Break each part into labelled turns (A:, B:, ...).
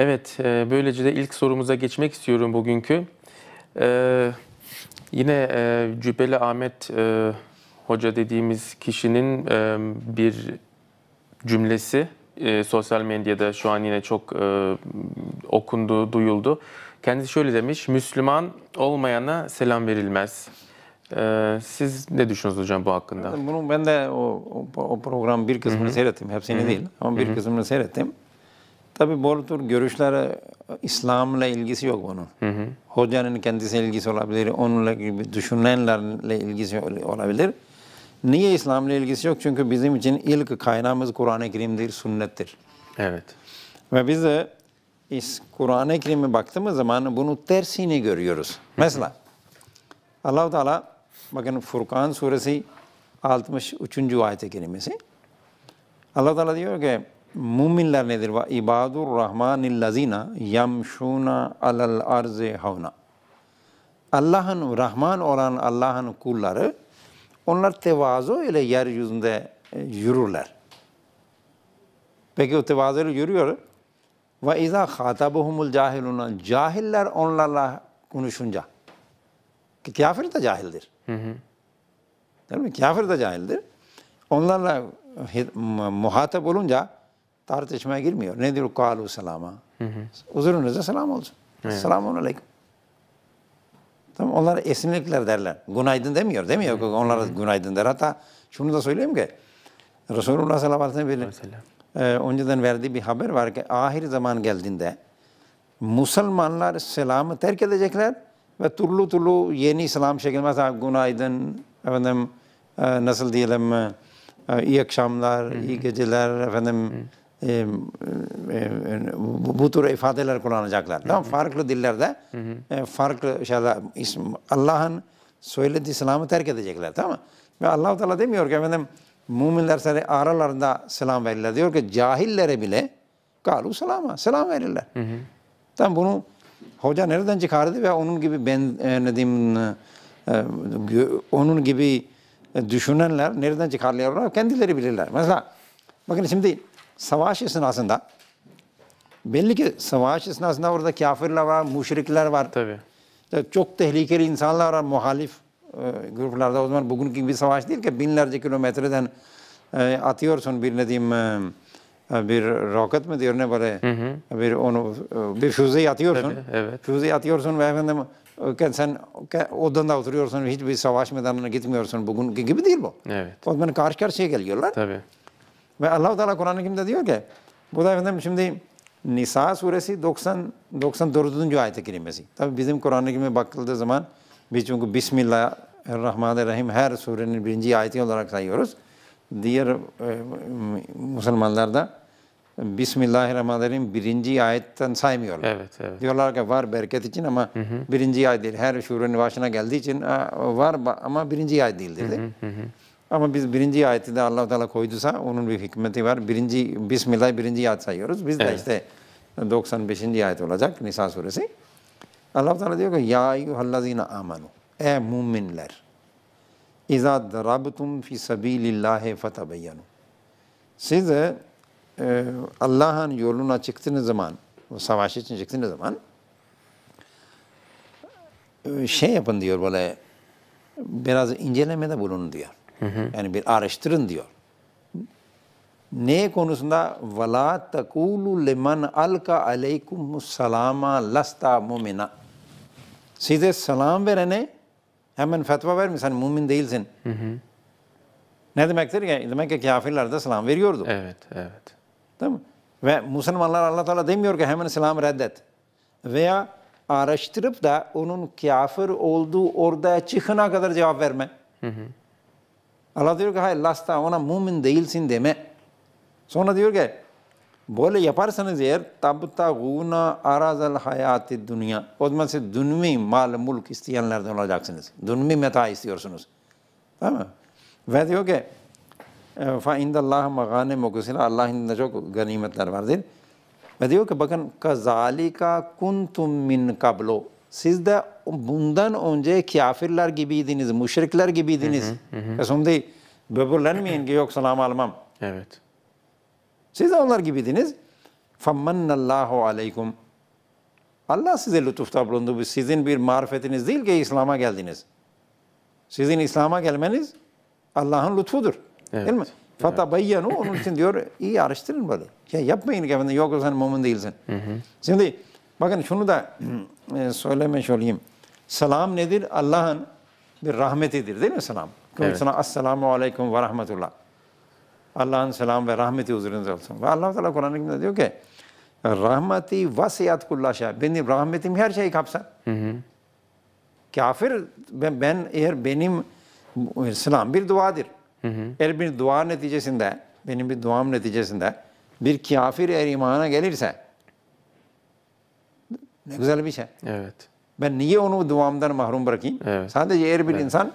A: Evet, e, böylece de ilk sorumuza geçmek istiyorum bugünkü. Ee, yine e, Cübeli Ahmet e, Hoca dediğimiz kişinin e, bir cümlesi e, sosyal medyada şu an yine çok e, okundu, duyuldu. Kendisi şöyle demiş, Müslüman olmayana selam verilmez. Ee, siz ne düşünüyorsunuz hocam bu hakkında?
B: Bunu ben de o, o, o program bir kısmını Hı-hı. seyrettim. Hepsini Hı-hı. değil ama bir Hı-hı. kısmını seyrettim. Tabi bol tür görüşler İslam'la ilgisi yok bunun. Hı hı. Hocanın kendisiyle ilgisi olabilir, onunla gibi düşünenlerle ilgisi olabilir. Niye İslam'la ilgisi yok? Çünkü bizim için ilk kaynağımız Kur'an-ı Kerim'dir, sünnettir. Evet. Ve biz de Kur'an-ı Kerim'e baktığımız zaman bunu tersini görüyoruz. Hı hı. Mesela allah Teala bakın Furkan suresi 63. ayet-i kerimesi. allah Teala diyor ki müminler nedir? Ve ibadur Lazina yamşuna alal arze havna. Allah'ın Rahman olan Allah'ın kulları onlar tevazu ile yeryüzünde e, yürürler. Peki o tevazu ile yürüyor. Ve izâ khâtabuhumul cahiluna. Cahiller onlarla konuşunca. Ki kafir de cahildir. Hı hı. Değil mi? Kafir de cahildir. Onlarla muhatap olunca tartışmaya girmiyor. Nedir kalu selama? Hı hı. Huzurunuza selam olsun. Evet. Selamun aleyküm. Tamam, onlar esinlikler derler. Günaydın demiyor demiyor. Hı hı. günaydın der. Hatta şunu da söyleyeyim ki Resulullah sallallahu aleyhi ve sellem e, önceden verdiği bir haber var ki ahir zaman geldiğinde Müslümanlar selamı terk edecekler ve turlu turlu yeni selam şeklinde mesela günaydın efendim e, nasıl diyelim e, iyi akşamlar, iyi geceler efendim hı e, e, bu, bu tür ifadeler kullanacaklar. Tamam farklı dillerde hı hı. farklı şeyler isim Allah'ın söylediği selamı terk edecekler tamam Ve Allah Teala demiyor ki efendim müminler sana aralarında selam verirler. Diyor ki cahillere bile galu selama selam verirler. Hı hı. Tamam bunu hoca nereden çıkardı ve onun gibi ben e, ne diyeyim e, e onun gibi e, düşünenler nereden çıkarlıyorlar kendileri bilirler. Mesela bakın şimdi savaş esnasında belli ki savaş esnasında orada kafirler var, müşrikler var. Tabii. Çok tehlikeli insanlar var muhalif e, gruplarda. O zaman bugünkü bir savaş değil ki binlerce kilometreden e, atıyorsun bir ne diyeyim e, e bir roket mi diyor ne böyle hı hı. bir onu e, bir füze atıyorsun. Tabii, evet. Füze atıyorsun ve efendim e, sen odanda oturuyorsun hiçbir savaş meydanına gitmiyorsun bugün gibi değil bu. Evet. O zaman karşı karşıya geliyorlar. Tabii. Ve Allah-u Teala Kur'an-ı Kerim'de diyor ki, bu da efendim şimdi Nisa suresi 90 94. ayet-i kerimesi. Tabi bizim Kur'an-ı Kerim'e bakıldığı zaman biz çünkü Bismillahirrahmanirrahim her surenin birinci ayeti olarak sayıyoruz. Diğer e, Müslümanlar da Bismillahirrahmanirrahim birinci ayetten saymıyorlar. Evet, evet. Diyorlar ki var bereket için ama hı hı. birinci ayet değil. Her surenin başına geldiği için var ama birinci ayet değildir. Hı hı hı. Ama biz birinci ayeti de allah Teala koyduysa onun bir hikmeti var. Birinci, Bismillah birinci ayet sayıyoruz. Biz evet. de işte 95. ayet olacak Nisa suresi. allah u Teala diyor ki Ya eyyühellezine amanu. Ey müminler. İza darabtum fi sabilillahi fetabeyyanu. Siz e, Allah'ın yoluna çıktığınız zaman, savaş için çıktığınız zaman e, şey yapın diyor böyle biraz incelemede bulun diyor. Hı Yani bir araştırın diyor. Ne konusunda? وَلَا تَقُولُ leman alka عَلَيْكُمُ السَّلَامَ lasta مُؤْمِنًا Size selam verene hemen fetva verme sen mümin değilsin. Hı hı. Ne demektir ki? Demek ki kafirler de selam veriyordu. Evet, evet. Değil mi? Ve Müslümanlar Allah Teala demiyor ki hemen selam reddet. Veya araştırıp da onun kafir olduğu orada çıkana kadar cevap verme. Hı hı. Allah diyor ki hayır lasta ona mumin değilsin deme. Sonra diyor ki böyle yaparsanız eğer tabtaguna arazal hayati dünya. O zaman siz dünmi mal mulk isteyenlerden olacaksınız. Dünmi meta istiyorsunuz. Tamam mı? Ve diyor ki fa indallah magane mukusila Allah'ın indinde çok ganimetler vardır. Ve diyor ki bakın kazalika kuntum min kablo. Siz de bundan önce kafirler gibiydiniz, müşrikler gibiydiniz. Hı hı, hı. E şimdi böbürlenmeyin ki yok selam almam. Evet. Siz de onlar gibiydiniz. فَمَّنَّ اللّٰهُ عَلَيْكُمْ Allah size lütufta bulundu. Sizin bir marifetiniz değil ki İslam'a geldiniz. Sizin İslam'a gelmeniz Allah'ın lütfudur. Evet. Değil mi? Fatabayyanu onun için diyor iyi araştırın böyle. Ya yapmayın ki yok sen mumun değilsin. Hı hı. Şimdi Bakın şunu da hmm, e, söylemiş olayım. Selam nedir? Allah'ın bir rahmetidir değil mi selam? Evet. Sana assalamu aleyküm ve rahmetullah. Allah'ın selamı ve rahmeti üzerinize olsun. Ve allah Teala Kur'an-ı Kerim'de diyor ki rahmeti vasiyat kullah şey. Benim rahmetim her şeyi kapsar. Hı hı. Kafir ben, ben eğer benim e, selam bir duadır. Hı hı. Eğer bir dua neticesinde benim bir duam neticesinde bir kafir eğer imana gelirse ne güzel bir şey. Evet. Ben niye onu duamdan mahrum bırakayım?
A: Evet. Sadece eğer bir evet. insan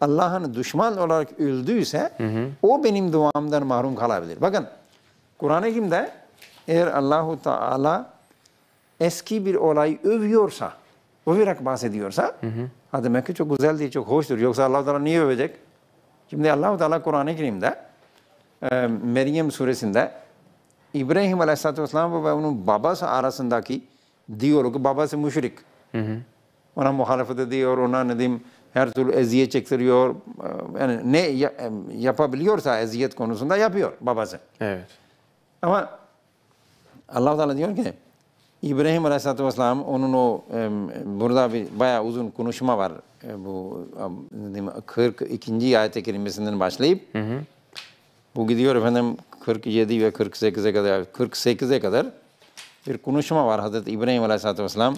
B: Allah'ın düşman olarak öldüyse hı hı. o benim duamdan mahrum kalabilir. Bakın Kur'an-ı Kerim'de eğer Allahu Teala eski bir olayı övüyorsa, överek bahsediyorsa hı hı. ha demek ki çok güzeldir, çok hoştur. Yoksa allah Teala niye övecek? Şimdi allah Teala Kur'an-ı Kerim'de e, Meryem suresinde İbrahim Aleyhisselatü Vesselam ve onun babası arasındaki diyor ki babası müşrik. Hı hı. Ona muhalefet ediyor, ona ne diyeyim her türlü eziyet çektiriyor. Ee, yani ne yapabiliyorsa eziyet konusunda yapıyor babası. Evet. Ama Allah Teala diyor ki İbrahim Aleyhisselatü Vesselam onun o burada bir bayağı uzun konuşma var. E, bu 42. ayet-i kerimesinden başlayıp hı hı. bu gidiyor efendim 47 ve 48'e kadar 48'e kadar bir konuşma var Hazreti İbrahim Aleyhisselatü Vesselam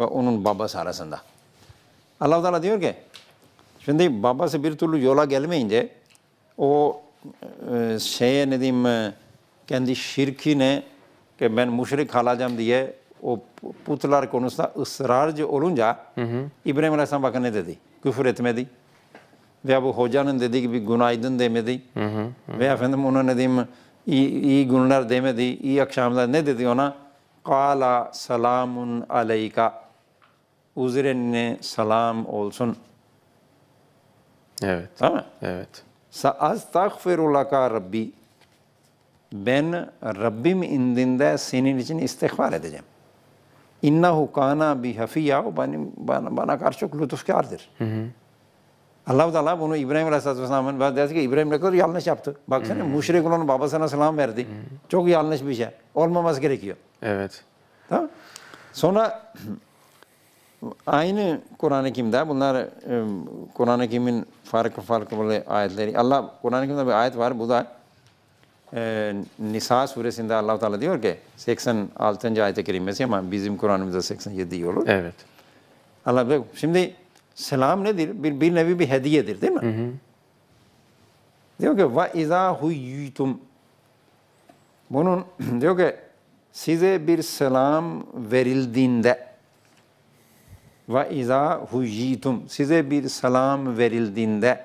B: ve onun babası arasında. Allah-u Teala diyor ki, şimdi babası bir türlü yola gelmeyince o e, şeye ne diyeyim, e, kendi şirkine ki ben müşrik kalacağım diye o putlar konusunda ısrarcı olunca hı hı. İbrahim Aleyhisselam bakın ne dedi? Küfür etmedi. Veya bu hocanın dediği gibi günaydın demedi. Hı hı, hı. Veya efendim ona ne diyeyim iyi, iyi günler demedi, iyi akşamlar ne dedi ona? Kala selamun aleyka. Üzerine selam olsun. Evet. Tamam Evet. Sa'astagfiru laka Rabbi. Ben Rabbim indinde senin için istiğfar edeceğim. İnnehu kana bi hafiya. O benim, bana, bana karşı çok lütufkardır. Hı hı. Allah-u Teala bunu İbrahim Aleyhisselatü Vesselam'ın ben ki İbrahim ne kadar yanlış yaptı. Baksana hmm. müşrik olan babasına selam verdi. Hmm. Çok yanlış bir şey. Olmaması gerekiyor. Evet. Tamam Sonra aynı Kur'an-ı Kerim'de bunlar ıı, Kur'an-ı Kerim'in farklı farklı böyle ayetleri. Allah Kur'an-ı Kerim'de bir ayet var. Bu da e, Nisa suresinde allah Teala diyor ki 86. ayet-i kerimesi ama bizim Kur'an'ımızda 87 olur. Evet. Allah diyor. Şimdi Selam nedir? Bir, bir nevi bir hediyedir değil mi? Hı hı. Diyor ki ve izâ huyyitum. Bunun diyor ki size bir selam verildiğinde ve izâ huyyitum. Size bir selam verildiğinde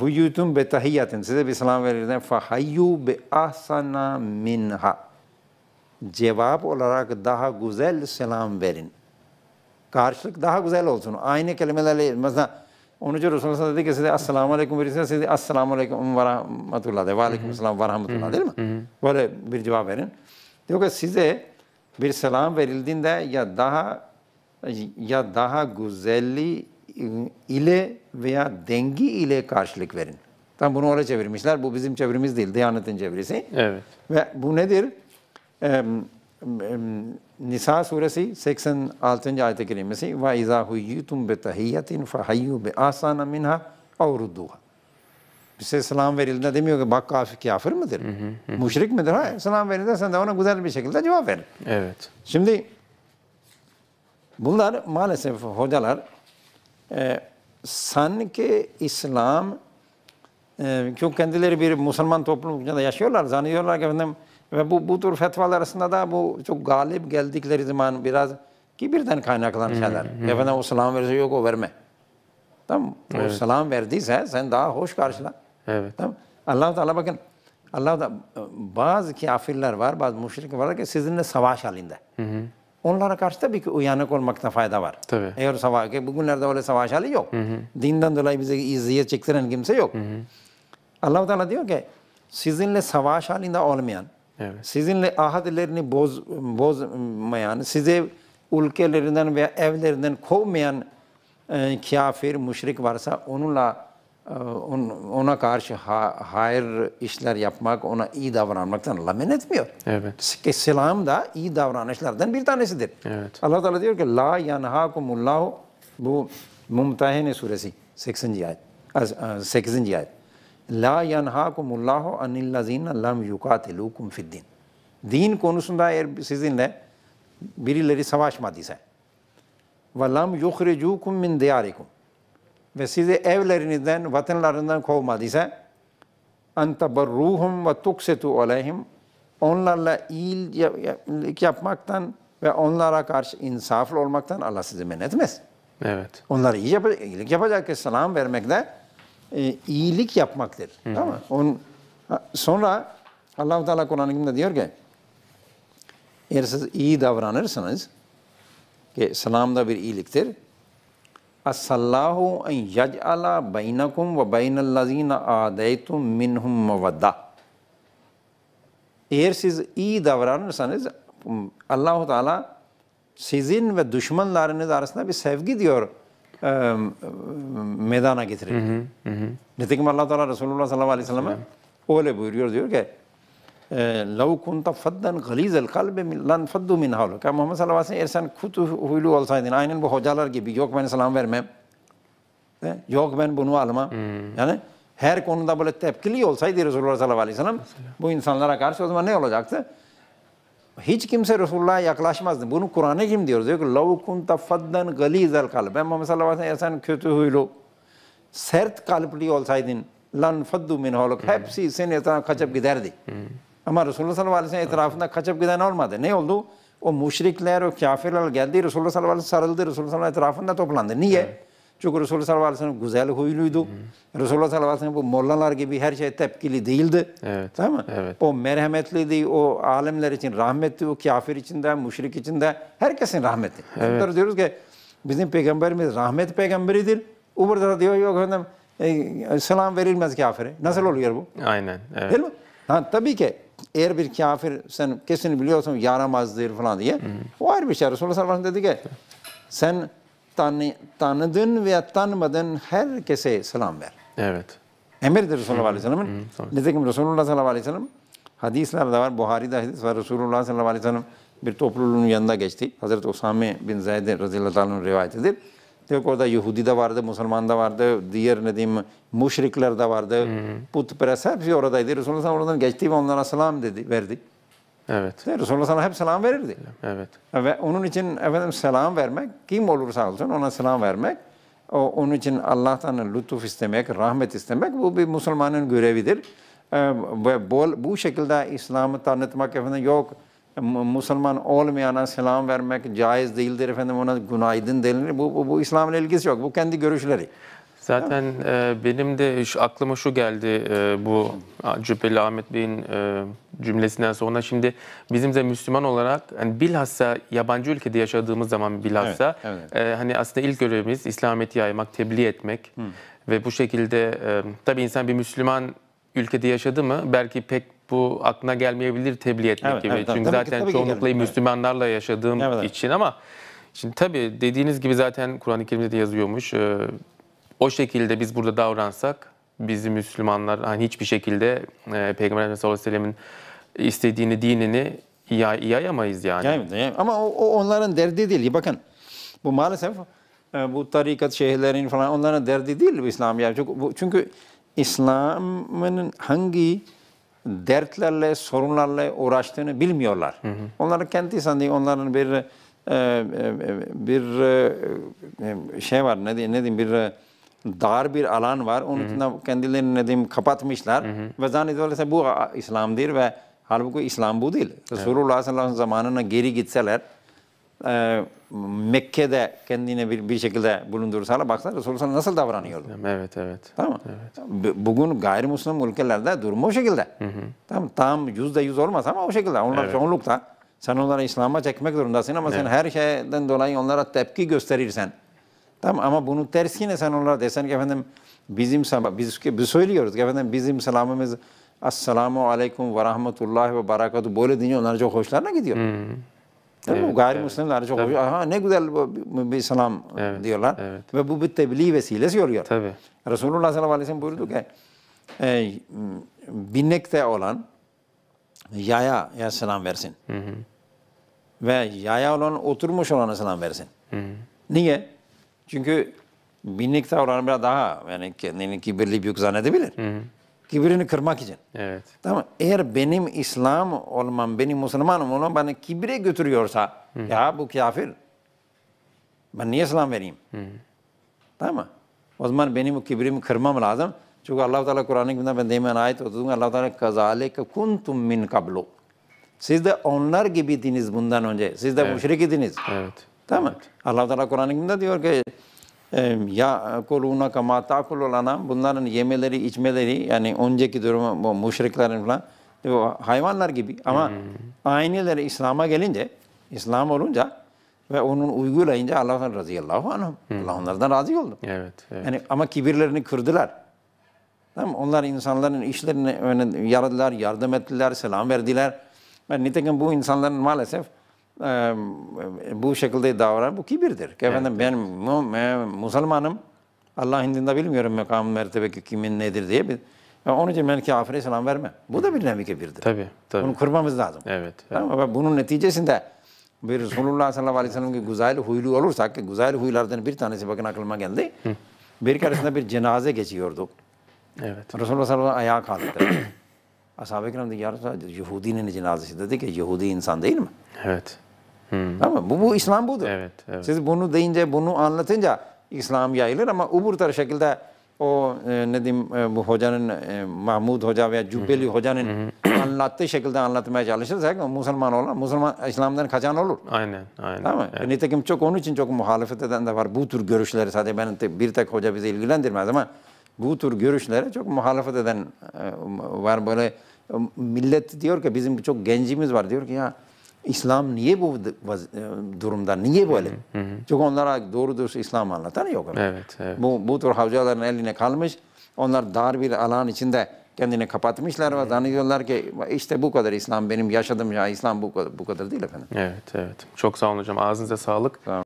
B: huyyitum be tahiyyatin. Size bir selam verildiğinde fahayyu be ahsana minha. Cevap olarak daha güzel selam verin karşılık daha güzel olsun. Aynı kelimelerle mesela 10. Resulullah dedi ki size Esselamu Aleyküm birisine size Esselamu Aleyküm ve Rahmetullah de. Ve Aleyküm Selam ve Rahmetullah değil mi? Böyle bir cevap verin. Diyor ki size bir selam verildiğinde ya daha ya daha güzelliği ile veya dengi ile karşılık verin. Tam bunu öyle çevirmişler. Bu bizim çevirimiz değil. Diyanet'in çevirisi. Evet. Ve bu nedir? Ee, Nisa suresi 86. ayet-i kerimesi ve izâ huyyitum bi tahiyyetin fahayyu bi ahsana minha avrudduha. Bize şey selam verildiğinde demiyor ki bak kafir, kafir midir? Hı hı hı. Müşrik midir? Hayır. Selam verildiğinde sen de ona güzel bir şekilde cevap ver. Evet. Şimdi bunlar maalesef hocalar e, sanki İslam e, çünkü kendileri bir Müslüman toplum içinde yaşıyorlar. Zannediyorlar ki efendim ve bu, bu tür fetvalar arasında da bu çok galip geldikleri zaman biraz kibirden kaynaklanan şeyler. Hmm, hmm. Efendim o selam verirse yok o verme. Tamam evet. O selam verdiyse sen daha hoş karşıla. Evet. Tamam allah Teala bakın allah da bazı kafirler var, bazı müşrikler var ki sizinle savaş halinde. Hı hı. Onlara karşı tabii ki uyanık olmakta fayda var. Tabii. Eğer savaş, ki bugünlerde öyle savaş hali yok. Hı hı. Dinden dolayı bize izziye çektiren kimse yok. Hı hı. allah Teala diyor ki sizinle savaş halinde olmayan, Evet. Sizinle ahadlerini boz, bozmayan, size ülkelerinden veya evlerinden kovmayan e, kafir, müşrik varsa onunla e, ona karşı hayır işler yapmak, ona iyi davranmaktan lamen etmiyor. Evet. Ki selam da iyi davranışlardan bir tanesidir. Evet. Allah Teala diyor ki la yanhakumullahu bu Mumtahine suresi 80. ayet. 8. E, ayet. La yanhakumullahu anillazine lam yukatilukum fiddin. Din konusunda eğer sizinle birileri savaşmadıysa ve lam yukhricukum min diyarikum ve sizi evlerinizden, vatanlarından kovmadıysa antabarruhum ve tuksetu aleyhim onlarla iyilik yapmaktan ve onlara karşı insaflı olmaktan Allah sizi men etmez. Evet. Onlara iyi yap iyilik yapacak, selam vermekte e, iyilik yapmaktır. Hı. Tamam sonra Allah-u Teala Kur'an-ı Kerim'de diyor ki eğer siz iyi davranırsınız ki selam da bir iyiliktir. Asallahu en yec'ala beynekum ve beynellezine adeytum minhum mevadda. Eğer siz iyi davranırsanız Allahu Teala sizin ve düşmanlarınız arasında bir sevgi diyor Medana getirildi. Nitekim Allah Teala Resulullah sallallahu aleyhi ve sellem öyle buyuruyor diyor ki لَوْ كُنْتَ فَدَّنْ غَلِيزَ الْقَلْبِ لَنْ فَدُّ مِنْ حَوْلُكَ Muhammed sallallahu aleyhi ve sellem eğer sen kutu huylu olsaydın aynen bu hocalar gibi yok ben selam vermem yok ben bunu almam yani her konuda böyle tepkili olsaydı Resulullah sallallahu aleyhi ve sellem bu insanlara karşı o zaman ne olacaktı? hiç kimse Resulullah'a yaklaşmazdı. Bunu Kur'an'a kim diyor? Diyor ki لَوْ كُنْتَ فَدَّنْ غَل۪يزَ الْقَلْبِ Ben Muhammed sallallahu aleyhi ve sellem kötü huylu, sert kalpli olsaydın lan faddu min holuk. Hepsi senin etrafına kaçıp giderdi. Ama Resulullah sallallahu aleyhi ve sellem etrafında kaçıp giden olmadı. Ne oldu? O müşrikler, o kafirler geldi. Resulullah sallallahu aleyhi ve sellem sarıldı. Resulullah sallallahu aleyhi ve sellem etrafında toplandı. Niye? Evet. Çünkü Resulullah sallallahu aleyhi ve sellem güzel huyluydu. Hı hı. Resulullah sallallahu aleyhi ve sellem bu mollalar gibi her şey tepkili değildi. Evet. Tamam mı? Evet. O merhametliydi, o alemler için rahmetti, o kafir için de, müşrik için de herkesin rahmeti. Evet. Biz diyoruz ki bizim peygamberimiz rahmet peygamberidir. Öbür da diyor yok efendim e, selam verilmez kafire. Nasıl oluyor bu?
A: Aynen. Evet. Değil
B: mi? Ha, tabii ki eğer bir kafir sen kesin biliyorsun yaramazdır falan diye. hı. O ayrı bir şey. Resulullah sallallahu aleyhi ve sellem dedi ki sen tanı, tanıdığın veya tanımadığın herkese selam ver. Evet. Emirdir Resulullah Aleyhi ve Sellem'in. Nitekim Resulullah sallallahu aleyhi ve hadisler hadislerde var. Buhari'de hadis var. Resulullah sallallahu aleyhi ve bir topluluğun yanında geçti. Hazreti Usame bin Zeyd'in radıyallahu anh'ın rivayetidir. Diyor ki orada Yahudi de vardı, Müslüman da vardı, diğer ne diyeyim müşrikler de vardı. Hı hı. Putperest hepsi oradaydı. Resulullah oradan geçti ve onlara selam dedi, verdi. Evet. Resulullah sana hep selam verirdi. Evet. Ve onun için efendim selam vermek, kim olursa olsun ona selam vermek, o, onun için Allah'tan lütuf istemek, rahmet istemek bu bir Müslümanın görevidir. Ee, ve bol, bu şekilde İslam'ı tanıtmak efendim yok, Müslüman olmayana selam vermek caiz değildir efendim ona günaydın denilir. Bu, bu, bu İslam'la ilgisi yok. Bu kendi görüşleri.
A: Zaten e, benim de şu, aklıma şu geldi e, bu Cübbeli Ahmet Bey'in e, cümlesinden sonra şimdi bizim de Müslüman olarak yani bilhassa yabancı ülkede yaşadığımız zaman bilhassa evet, evet. E, hani aslında ilk görevimiz İslamiyet'i yaymak, tebliğ etmek Hı. ve bu şekilde e, tabii insan bir Müslüman ülkede yaşadı mı belki pek bu aklına gelmeyebilir tebliğ etmek evet, gibi. Evet, Çünkü Demek zaten çoğunlukla gelin. Müslümanlarla yaşadığım evet. için ama Şimdi tabii dediğiniz gibi zaten Kur'an-ı Kerim'de de yazıyormuş. E, o şekilde biz burada davransak bizi Müslümanlar hani hiçbir şekilde e, Peygamber Efendimiz sallallahu istediğini, dinini yay, yayamayız
B: yani. Yaymadı, yaymadı. Ama o, o onların derdi değil. Bakın bu maalesef e, bu tarikat şeyhlerin falan onların derdi değil bu İslam. Yani çünkü, bu, çünkü İslam'ın hangi dertlerle, sorunlarla uğraştığını bilmiyorlar. Hı hı. Onlar kendi sandığı, onların bir e, e, bir şey var ne diyeyim ne diyeyim bir dar bir alan var. Onun için kendilerini nedim kapatmışlar. Hı hı. Ve zannediyorlarsa bu İslam'dır ve halbuki İslam bu değil. Resulullah evet. sallallahu aleyhi ve zamanına geri gitseler e, Mekke'de kendine bir, bir şekilde bulundursalar baksana Resulullah nasıl davranıyordu. Evet evet. Tamam evet. Bugün gayrimüslim ülkelerde durum o şekilde. Hı hı. Tamam, tam yüzde yüz olmaz ama o şekilde. Onlar evet. çoğunlukta sen onları İslam'a çekmek zorundasın ama evet. sen her şeyden dolayı onlara tepki gösterirsen Tamam ama bunu ters yine sen onlara desen ki efendim bizim biz, biz söylüyoruz ki efendim bizim selamımız Esselamu Aleyküm ve Rahmetullahi ve Berekatü böyle deyince onlar çok hoşlarına gidiyor. Hmm. Değil evet, mi? Gayrimüslimler çok hoş. Aha, ne güzel bu, bir selam evet, diyorlar. Evet. Ve bu bir tebliğ vesilesi oluyor. Tabii. Resulullah sallallahu aleyhi ve sellem buyurdu ki e, binekte olan yaya ya selam versin. Hı hı. Ve yaya olan oturmuş olana selam versin. Hı hı. Niye? Çünkü binlik davranı biraz daha yani kendini kibirli büyük zannedebilir. Hı hı. Kibirini kırmak için. Evet. Tamam. Eğer benim İslam olmam, benim Müslümanım olmam bana kibire götürüyorsa hı. ya bu kafir. Ben niye İslam vereyim? Hı. Tamam mı? O zaman benim o kibrimi kırmam lazım. Çünkü Allah-u Teala Kur'an'ın ı Kerim'de ben demin ayet okudum. Allah-u Teala kazaleke kuntum min kablu. Siz de onlar gibiydiniz bundan önce. Siz de evet. müşrik idiniz. Evet. Tamam mi? Allah Teala Kur'an-ı Kerim'de diyor ki ya kuluna kama takulul anam bunların yemeleri içmeleri yani önceki durumu bu müşriklerin falan bu hayvanlar gibi ama hmm. aileleri İslam'a gelince İslam olunca ve onun uygulayınca Allah'tan radıyallahu anh hmm. Allah onlardan razı oldu.
A: Evet, evet.
B: Yani ama kibirlerini kırdılar. Tamam Onlar insanların işlerini yaradılar, yardım ettiler, selam verdiler. Ve nitekim bu insanların maalesef bu şekilde davran bu kibirdir. Ki efendim evet. ben Müslümanım. Allah indinde bilmiyorum mekamı mertebe kimin nedir diye yani e, onun için ben kafire selam vermem. Bu da bir nevi kibirdir. Tabii, tabii. Bunu kırmamız lazım. Evet. evet. Ama bunun neticesinde bir Resulullah sallallahu aleyhi ve sellem gibi güzel huylu olursak, güzel huylardan bir tanesi bakın aklıma geldi. Bir keresinde bir cenaze geçiyorduk. Evet. Resulullah sallallahu aleyhi ve sellem ayağa kalktı. Ashab-ı kiram dedi ya Resulallah Yahudinin cenazesi dedi ki Yahudi insan değil mi? Evet. Hmm. Ama bu, bu İslam budur. Evet, evet. Siz bunu deyince, bunu anlatınca İslam yayılır ama öbür tarz şekilde o e, ne diyeyim e, bu hocanın e, Mahmud Hoca veya Cübbeli hmm. Hoca'nın hmm. anlattığı şekilde anlatmaya çalışırsak Müslüman olan, Müslüman İslam'dan kaçan olur. Aynen, aynen. Tamam evet. Nitekim çok onun için çok muhalefet eden de var. Bu tür görüşleri sadece ben bir tek hoca bizi ilgilendirmez ama bu tür görüşlere çok muhalefet eden e, var böyle e, millet diyor ki bizim çok gencimiz var diyor ki ya İslam niye bu e, durumda, niye böyle? Hı hı. Çünkü onlara doğru dürüst İslam anlatan yok. Evet, evet. Bu, bu tür havcaların eline kalmış. Onlar dar bir alan içinde kendini kapatmışlar ve zannediyorlar ki işte bu kadar İslam benim yaşadığım ya İslam bu kadar, bu kadar değil efendim.
A: Evet, evet. Çok sağ olun hocam. Ağzınıza sağlık. Sağ